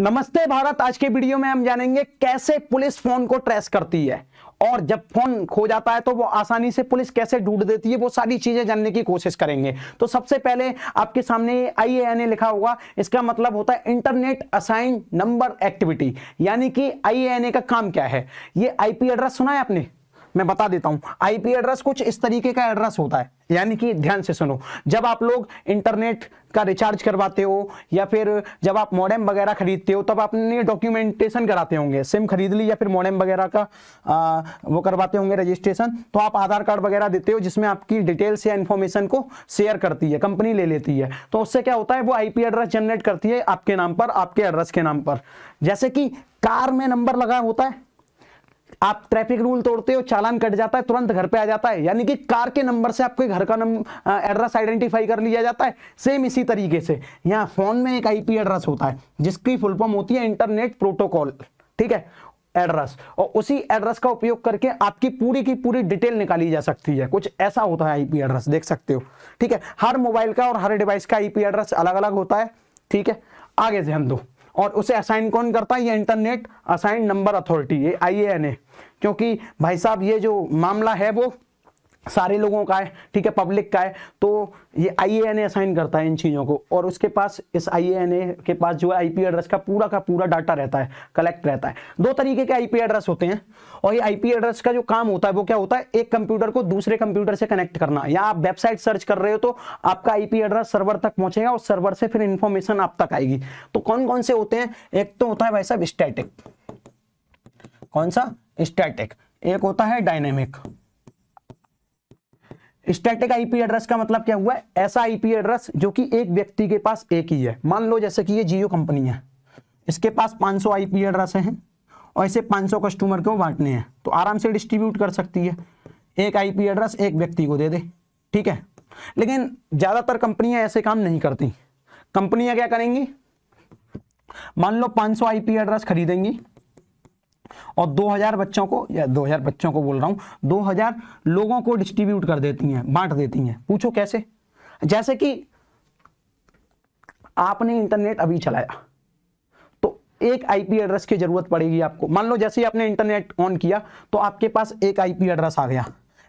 नमस्ते भारत आज के वीडियो में हम जानेंगे कैसे पुलिस फोन को ट्रेस करती है और जब फोन खो जाता है तो वो आसानी से पुलिस कैसे ढूंढ देती है वो सारी चीजें जानने की कोशिश करेंगे तो सबसे पहले आपके सामने आई ए लिखा होगा इसका मतलब होता है इंटरनेट असाइन नंबर एक्टिविटी यानी कि आई का काम क्या है ये आईपी एड्रेस सुना है आपने मैं बता देता हूं आईपी एड्रेस कुछ इस तरीके का एड्रेस होता है यानी कि ध्यान से सुनो जब आप लोग इंटरनेट का रिचार्ज करवाते हो या फिर जब आप मॉडेम वगैरह खरीदते हो तब आपने डॉक्यूमेंटेशन कराते होंगे सिम खरीद ली या फिर मॉडेम वगैरह का आ, वो करवाते होंगे रजिस्ट्रेशन तो आप आधार कार्ड वगैरह देते हो जिसमें आपकी डिटेल्स या इन्फॉर्मेशन को शेयर करती है कंपनी ले लेती है तो उससे क्या होता है वो आई एड्रेस जनरेट करती है आपके नाम पर आपके एड्रेस के नाम पर जैसे कि कार में नंबर लगा होता है आप ट्रैफिक रूल तोड़ते हो चालान कट जाता है तुरंत घर पे आ जाता है यानी कि कार के नंबर से आपके घर का एड्रेस आइडेंटिफाई कर लिया जाता है सेम इसी तरीके से यहाँ फोन में एक आईपी एड्रेस होता है जिसकी फुल फॉर्म होती है इंटरनेट प्रोटोकॉल ठीक है एड्रेस और उसी एड्रेस का उपयोग करके आपकी पूरी की पूरी डिटेल निकाली जा सकती है कुछ ऐसा होता है आईपी एड्रेस देख सकते हो ठीक है हर मोबाइल का और हर डिवाइस का आईपी एड्रेस अलग अलग होता है ठीक है आगे से हम दो और उसे असाइन कौन करता है ये इंटरनेट असाइन नंबर अथॉरिटी ये आई क्योंकि भाई साहब ये जो मामला है वो सारे लोगों का है ठीक है पब्लिक का है तो ये आई असाइन करता है इन चीज़ों को और उसके पास इस आई के पास जो है आईपी एड्रेस का पूरा का पूरा डाटा रहता है कलेक्ट रहता है दो तरीके के आईपी एड्रेस होते हैं और ये आईपी एड्रेस का जो काम होता है वो क्या होता है एक कंप्यूटर को दूसरे कंप्यूटर से कनेक्ट करना या आप वेबसाइट सर्च कर रहे हो तो आपका आईपी एड्रेस सर्वर तक पहुंचेगा और सर्वर से फिर इंफॉर्मेशन आप तक आएगी तो कौन कौन से होते हैं एक तो होता है वैसा स्टैटिक कौन सा स्टैटिक एक होता है डायनेमिक स्टैटिक आईपी एड्रेस का मतलब क्या हुआ ऐसा आईपी एड्रेस जो कि एक व्यक्ति के पास एक ही है मान लो जैसे कि ये जियो कंपनी है इसके पास 500 आईपी एड्रेस हैं और इसे 500 कस्टमर को बांटने हैं तो आराम से डिस्ट्रीब्यूट कर सकती है एक आईपी एड्रेस एक व्यक्ति को दे दे ठीक है लेकिन ज़्यादातर कंपनियां ऐसे काम नहीं करती कंपनियां क्या करेंगी मान लो पांच सौ एड्रेस खरीदेंगी और 2000 बच्चों को या 2000 बच्चों को बोल रहा हूं 2000 लोगों को डिस्ट्रीब्यूट कर देती हैं बांट देती हैं पूछो कैसे जैसे कि आपने इंटरनेट अभी चलाया तो एक आईपी एड्रेस की जरूरत पड़ेगी आपको मान लो जैसे ही आपने इंटरनेट ऑन किया तो आपके पास एक आईपी एड्रेस आ गया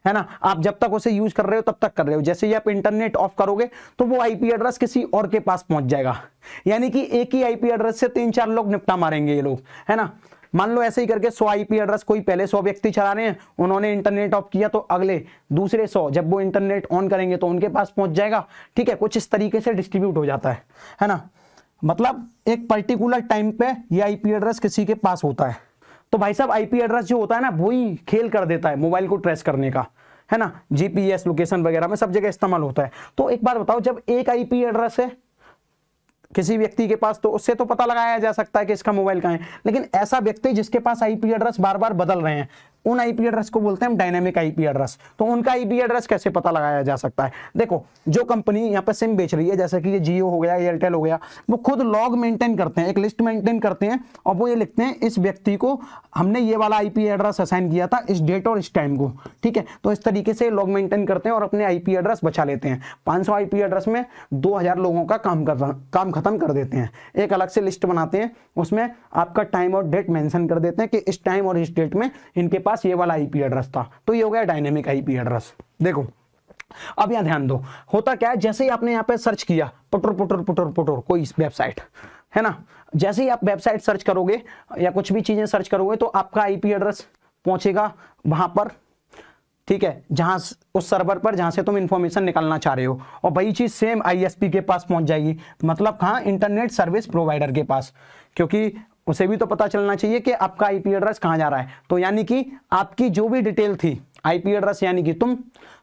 है ना आप जब तक उसे यूज कर रहे हो तब तक कर रहे हो जैसे ही आप इंटरनेट ऑफ करोगे तो वो आईपी एड्रेस किसी और के पास पहुंच जाएगा यानी कि एक ही आईपी एड्रेस से तीन चार लोग निपटा मारेंगे ये लोग है ना मान लो ऐसे ही करके सौ आईपी एड्रेस कोई पहले सौ व्यक्ति चला रहे हैं उन्होंने इंटरनेट ऑफ किया तो अगले दूसरे सौ जब वो इंटरनेट ऑन करेंगे तो उनके पास पहुंच जाएगा ठीक है कुछ इस तरीके से डिस्ट्रीब्यूट हो जाता है है ना मतलब एक पर्टिकुलर टाइम पे ये आईपी एड्रेस किसी के पास होता है तो भाई साहब आईपी एड्रेस जो होता है ना वही खेल कर देता है मोबाइल को ट्रेस करने का है ना जीपीएस लोकेशन वगैरह में सब जगह इस्तेमाल होता है तो एक बार बताओ जब एक आईपी एड्रेस है किसी व्यक्ति के पास तो उससे तो पता लगाया जा सकता है कि इसका मोबाइल कहाँ है लेकिन ऐसा व्यक्ति जिसके पास आईपी एड्रेस बार बार बदल रहे हैं उन आईपी एड्रेस को बोलते हैं हम डायनेमिक आईपी एड्रेस तो उनका आईपी एड्रेस कैसे पता लगाया जा सकता है देखो जो कंपनी यहाँ पे सिम बेच रही है जैसे कि ये जियो हो गया एयरटेल हो गया वो खुद लॉग मेंटेन करते हैं एक लिस्ट मेंटेन करते हैं और वो ये लिखते हैं इस व्यक्ति को हमने ये वाला आईपी एड्रेस असाइन किया था इस डेट और इस टाइम को ठीक है तो इस तरीके से लॉग मेंटेन करते हैं और अपने आईपी एड्रेस बचा लेते हैं 500 आईपी एड्रेस में 2000 लोगों का काम कर काम खत्म कर देते हैं एक अलग से लिस्ट बनाते हैं उसमें आपका टाइम और डेट मेंशन कर देते हैं कि इस टाइम और इस डेट में इनके पास ये वाला आईपी एड्रेस था तो ये हो गया डायनेमिक आईपी एड्रेस देखो अब यहां ध्यान दो होता क्या है जैसे ही आपने यहां पे सर्च किया पुटर पुटर पुटर पुटर कोई वेबसाइट है ना जैसे ही आप वेबसाइट सर्च करोगे या कुछ भी चीजें सर्च करोगे तो आपका आईपी एड्रेस पहुंचेगा वहां पर ठीक है जहां उस सर्वर पर जहां से तुम इंफॉर्मेशन निकालना चाह रहे हो और वही चीज सेम आईएसपी के पास पहुंच जाएगी मतलब कहाँ इंटरनेट सर्विस प्रोवाइडर के पास क्योंकि उसे भी तो पता चलना चाहिए कि आपका आईपी एड्रेस कहाँ जा रहा है तो यानी कि आपकी जो भी डिटेल थी आईपी एड्रेस यानी कि तुम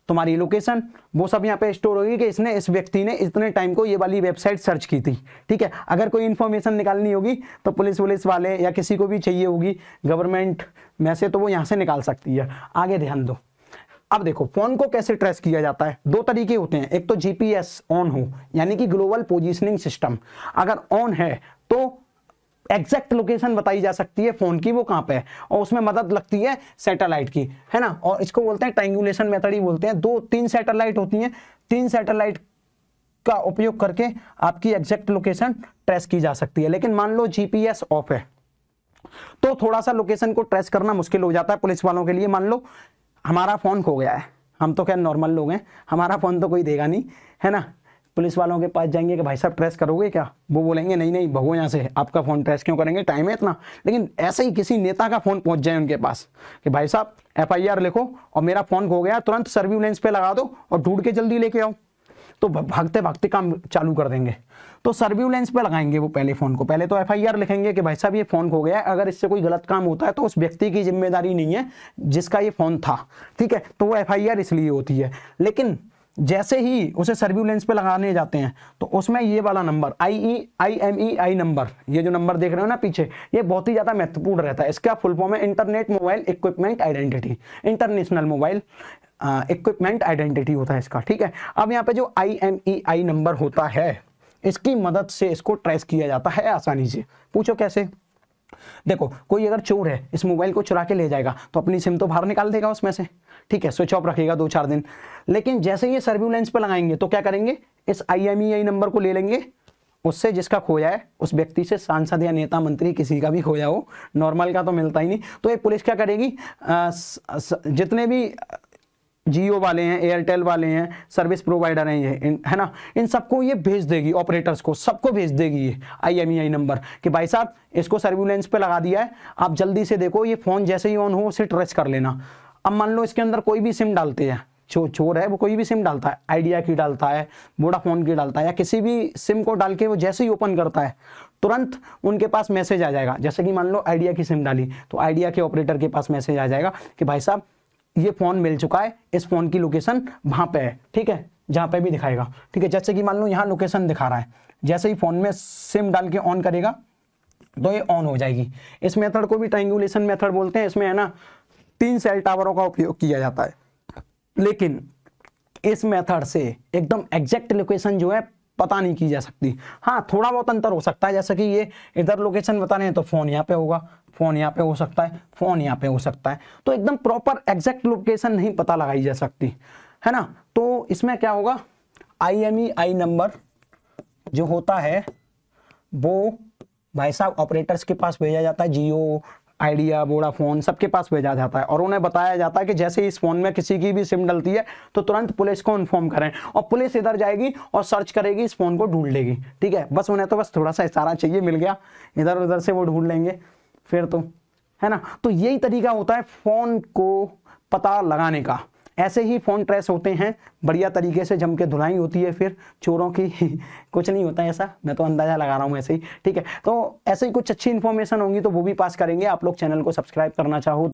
तुम्हारी लोकेशन वो सब यहाँ पे स्टोर होगी कि इसने इस व्यक्ति ने इतने टाइम को ये वाली वेबसाइट सर्च की थी ठीक है अगर कोई इन्फॉर्मेशन निकालनी होगी तो पुलिस वुलिस वाले या किसी को भी चाहिए होगी गवर्नमेंट में से तो वो यहाँ से निकाल सकती है आगे ध्यान दो अब देखो फोन को कैसे ट्रेस किया जाता है दो तरीके होते हैं एक तो जीपीएस ऑन हो यानी कि ग्लोबल पोजिशनिंग सिस्टम अगर ऑन है तो एग्जैक्ट लोकेशन बताई जा सकती है फोन की वो कहाँ पे है और उसमें मदद लगती है सैटेलाइट की है ना और इसको बोलते हैं ट्रायंगुलेशन मेथड ही बोलते हैं दो तीन सैटेलाइट होती हैं तीन सैटेलाइट का उपयोग करके आपकी एग्जैक्ट लोकेशन ट्रेस की जा सकती है लेकिन मान लो जीपीएस ऑफ है तो थोड़ा सा लोकेशन को ट्रेस करना मुश्किल हो जाता है पुलिस वालों के लिए मान लो हमारा फोन खो गया है हम तो क्या नॉर्मल लोग हैं हमारा फोन तो कोई देगा नहीं है ना पुलिस वालों के पास जाएंगे कि भाई साहब ट्रेस करोगे क्या वो बोलेंगे नहीं नहीं भगो यहाँ से आपका फ़ोन ट्रेस क्यों करेंगे टाइम है इतना लेकिन ऐसे ही किसी नेता का फ़ोन पहुँच जाए उनके पास कि भाई साहब एफ लिखो और मेरा फ़ोन खो गया तुरंत सर्विलेंस पे लगा दो और ढूंढ के जल्दी लेके आओ तो भागते भागते काम चालू कर देंगे तो सर्विलेंस पे लगाएंगे वो पहले फ़ोन को पहले तो एफ लिखेंगे कि भाई साहब ये फ़ोन खो गया है अगर इससे कोई गलत काम होता है तो उस व्यक्ति की जिम्मेदारी नहीं है जिसका ये फ़ोन था ठीक है तो वो एफ इसलिए होती है लेकिन जैसे ही उसे सर्व्यूलेंस पे लगाने जाते हैं तो उसमें ये वाला number I E I M E I number ये जो नंबर देख रहे हो ना पीछे ये बहुत ही ज़्यादा महत्वपूर्ण रहता है इसका फुल फॉर्म है internet mobile equipment identity international mobile equipment identity होता है इसका ठीक है अब यहाँ पे जो आई एम ई आई नंबर होता है इसकी मदद से इसको ट्रेस किया जाता है आसानी से पूछो कैसे देखो कोई अगर चोर है इस मोबाइल को चुरा के ले जाएगा तो अपनी सिम तो बाहर निकाल देगा उसमें से ठीक है स्विच ऑफ रखेगा दो चार दिन लेकिन जैसे ये सर्विलेंस पर लगाएंगे तो क्या करेंगे इस आई नंबर e को ले लेंगे उससे जिसका खोया है उस व्यक्ति से सांसद या नेता मंत्री किसी का भी खोया हो नॉर्मल का तो मिलता ही नहीं तो ये पुलिस क्या करेगी आ, स, स, जितने भी जियो वाले हैं एयरटेल वाले हैं सर्विस प्रोवाइडर हैं ये है ना इन सबको ये भेज देगी ऑपरेटर्स को सबको भेज देगी ये आईएमईआई नंबर e कि भाई साहब इसको सर्विलेंस पे लगा दिया है आप जल्दी से देखो ये फ़ोन जैसे ही ऑन हो उसे ट्रेस कर लेना अब मान लो इसके अंदर कोई भी सिम डालते हैं जो चोर है वो कोई भी सिम डालता है आइडिया की डालता है वोडाफोन की डालता है या किसी भी सिम को डाल के वो जैसे ही ओपन करता है तुरंत उनके पास मैसेज आ जाएगा जैसे कि मान लो आइडिया की सिम डाली तो आइडिया के ऑपरेटर के पास मैसेज आ जाएगा कि भाई साहब ये फ़ोन मिल चुका है इस फ़ोन की लोकेशन वहां पे है ठीक है जहां पे भी दिखाएगा ठीक है जैसे कि मान लो यहाँ लोकेशन दिखा रहा है जैसे ही फ़ोन में सिम डाल के ऑन करेगा तो ये ऑन हो जाएगी इस मेथड को भी ट्रेंगुलेशन मेथड बोलते हैं इसमें है ना तीन सेल टावरों का उपयोग किया जाता है लेकिन इस मेथड से एकदम एग्जैक्ट लोकेशन जो है पता नहीं की जा सकती हाँ थोड़ा बहुत अंतर हो सकता है जैसे कि ये इधर लोकेशन बता रहे हैं तो फोन यहाँ पे होगा फोन यहाँ पे हो सकता है फोन यहाँ पे हो सकता है तो एकदम प्रॉपर एग्जैक्ट लोकेशन नहीं पता लगाई जा सकती है ना तो इसमें क्या होगा आई एम ई आई नंबर जो होता है वो भाई साहब ऑपरेटर्स के पास भेजा जाता है जियो आइडिया वोडाफोन सबके पास भेजा जाता है और उन्हें बताया जाता है कि जैसे इस फोन में किसी की भी सिम डलती है तो तुरंत पुलिस को इन्फॉर्म करें और पुलिस इधर जाएगी और सर्च करेगी इस फोन को ढूंढ लेगी ठीक है बस उन्हें तो बस थोड़ा सा इशारा चाहिए मिल गया इधर उधर से वो ढूंढ लेंगे फिर तो है ना तो यही तरीका होता है फोन को पता लगाने का ऐसे ही फ़ोन ट्रेस होते हैं बढ़िया तरीके से जम के धुलाई होती है फिर चोरों की कुछ नहीं होता ऐसा मैं तो अंदाज़ा लगा रहा हूँ ऐसे ही ठीक है तो ऐसे ही कुछ अच्छी इन्फॉर्मेशन होंगी तो वो भी पास करेंगे आप लोग चैनल को सब्सक्राइब करना चाहो तो।